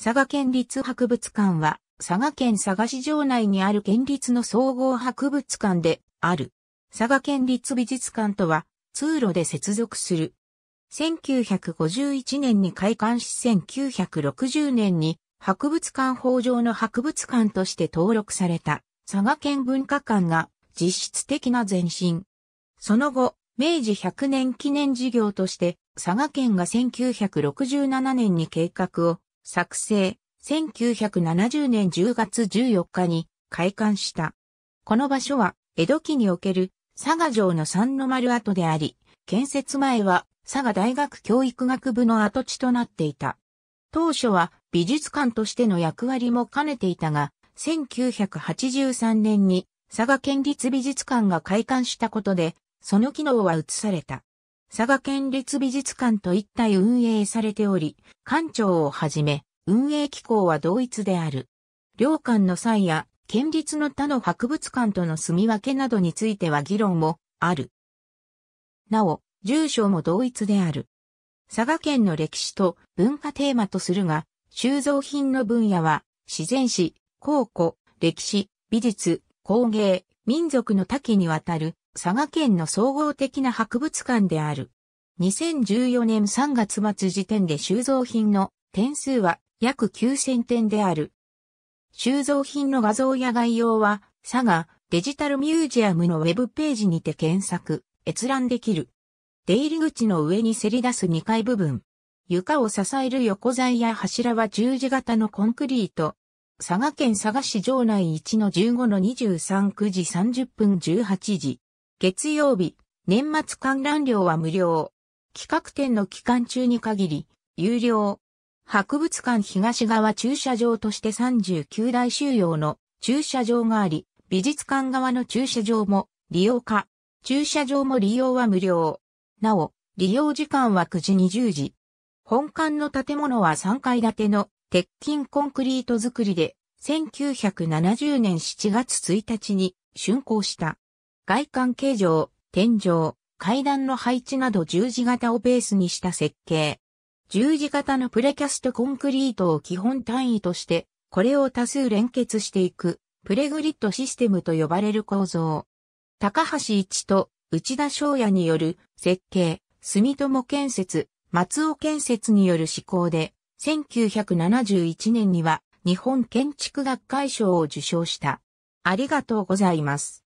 佐賀県立博物館は、佐賀県佐賀市城内にある県立の総合博物館である。佐賀県立美術館とは、通路で接続する。1951年に開館し1960年に博物館法上の博物館として登録された佐賀県文化館が実質的な前身。その後、明治100年記念事業として佐賀県が1967年に計画を作成、1970年10月14日に開館した。この場所は、江戸期における佐賀城の三の丸跡であり、建設前は佐賀大学教育学部の跡地となっていた。当初は美術館としての役割も兼ねていたが、1983年に佐賀県立美術館が開館したことで、その機能は移された。佐賀県立美術館と一体運営されており、館長をはじめ、運営機構は同一である。両館の際や、県立の他の博物館との住み分けなどについては議論もある。なお、住所も同一である。佐賀県の歴史と文化テーマとするが、収蔵品の分野は、自然史、考古、歴史、美術、工芸、民族の多岐にわたる佐賀県の総合的な博物館である。2014年3月末時点で収蔵品の点数は約9000点である。収蔵品の画像や概要は、佐賀デジタルミュージアムのウェブページにて検索、閲覧できる。出入り口の上にせり出す2階部分。床を支える横材や柱は十字型のコンクリート。佐賀県佐賀市城内1の15の23 9時30分18時。月曜日、年末観覧料は無料。企画展の期間中に限り、有料。博物館東側駐車場として39台収容の駐車場があり、美術館側の駐車場も利用可。駐車場も利用は無料。なお、利用時間は9時20時。本館の建物は3階建ての鉄筋コンクリート造りで、1970年7月1日に竣工した。外観形状、天井、階段の配置など十字型をベースにした設計。十字型のプレキャストコンクリートを基本単位として、これを多数連結していく、プレグリッドシステムと呼ばれる構造。高橋一と内田翔也による設計、住友建設、松尾建設による施行で、1971年には日本建築学会賞を受賞した。ありがとうございます。